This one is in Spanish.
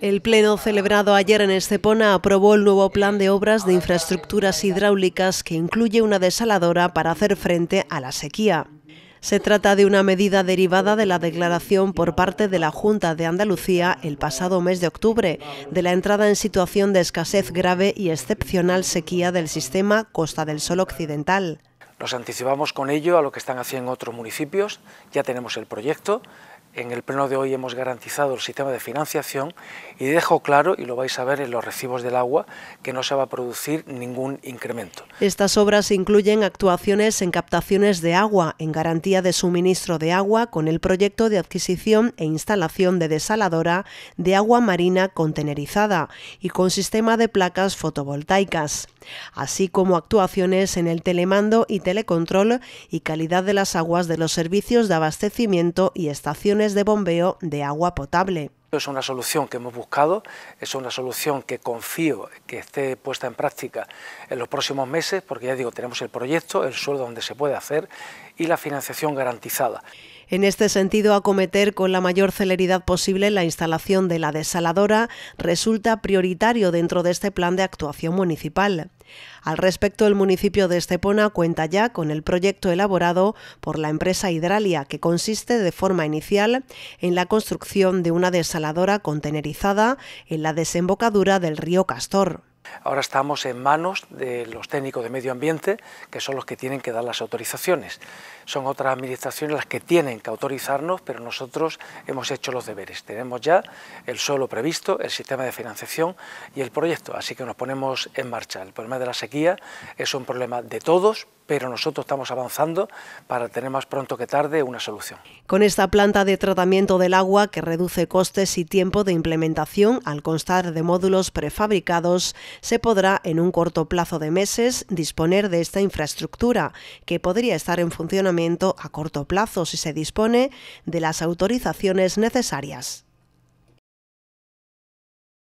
El pleno celebrado ayer en Estepona aprobó el nuevo plan de obras de infraestructuras hidráulicas que incluye una desaladora para hacer frente a la sequía. Se trata de una medida derivada de la declaración por parte de la Junta de Andalucía el pasado mes de octubre de la entrada en situación de escasez grave y excepcional sequía del sistema Costa del Sol Occidental. Nos anticipamos con ello a lo que están haciendo otros municipios, ya tenemos el proyecto, en el pleno de hoy hemos garantizado el sistema de financiación y dejo claro, y lo vais a ver en los recibos del agua, que no se va a producir ningún incremento. Estas obras incluyen actuaciones en captaciones de agua, en garantía de suministro de agua, con el proyecto de adquisición e instalación de desaladora de agua marina contenerizada y con sistema de placas fotovoltaicas, así como actuaciones en el telemando y telecontrol y calidad de las aguas de los servicios de abastecimiento y estaciones de bombeo de agua potable. Es una solución que hemos buscado, es una solución que confío que esté puesta en práctica en los próximos meses, porque ya digo, tenemos el proyecto, el sueldo donde se puede hacer y la financiación garantizada. En este sentido, acometer con la mayor celeridad posible la instalación de la desaladora resulta prioritario dentro de este plan de actuación municipal. Al respecto, el municipio de Estepona cuenta ya con el proyecto elaborado por la empresa Hidralia, que consiste de forma inicial en la construcción de una desaladora contenerizada en la desembocadura del río Castor. Ahora estamos en manos de los técnicos de medio ambiente, que son los que tienen que dar las autorizaciones. Son otras administraciones las que tienen que autorizarnos, pero nosotros hemos hecho los deberes. Tenemos ya el suelo previsto, el sistema de financiación y el proyecto, así que nos ponemos en marcha. El problema de la sequía es un problema de todos, pero nosotros estamos avanzando para tener más pronto que tarde una solución. Con esta planta de tratamiento del agua que reduce costes y tiempo de implementación al constar de módulos prefabricados, se podrá en un corto plazo de meses disponer de esta infraestructura, que podría estar en funcionamiento a corto plazo si se dispone de las autorizaciones necesarias.